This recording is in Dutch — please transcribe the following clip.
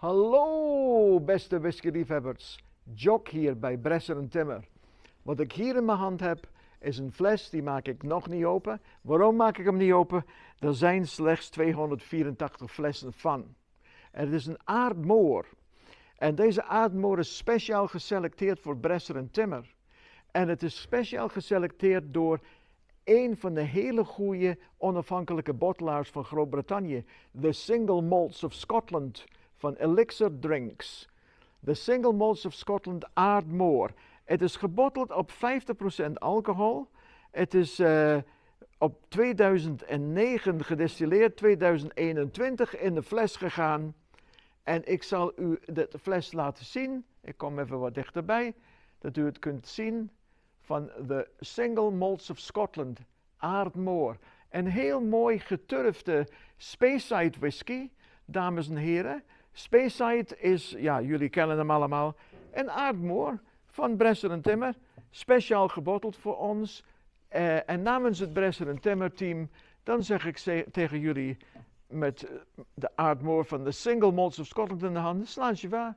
Hallo beste whiskyliefhebbers, Jock hier bij Bresser en Timmer. Wat ik hier in mijn hand heb is een fles, die maak ik nog niet open. Waarom maak ik hem niet open? Er zijn slechts 284 flessen van. het is een aardmoor. En deze aardmoor is speciaal geselecteerd voor Bresser en Timmer. En het is speciaal geselecteerd door een van de hele goede onafhankelijke bottelaars van Groot-Brittannië, de Single Malts of Scotland van elixir drinks. De single malts of Scotland Aardmoor. Het is gebotteld op 50% alcohol. Het is eh, op 2009 gedistilleerd, 2021 in de fles gegaan. En ik zal u de fles laten zien. Ik kom even wat dichterbij, dat u het kunt zien van de Single Malts of Scotland, Aardmoor. Een heel mooi geturfde Speyside whisky, dames en heren. Speyside is, ja, jullie kennen hem allemaal. een Aardmoor van Bresser en Timmer, speciaal gebotteld voor ons. Eh, en namens het Bresser en Timmer team, dan zeg ik tegen jullie met de Aardmoor van de Single Malts of Scotland in de hand, je waar.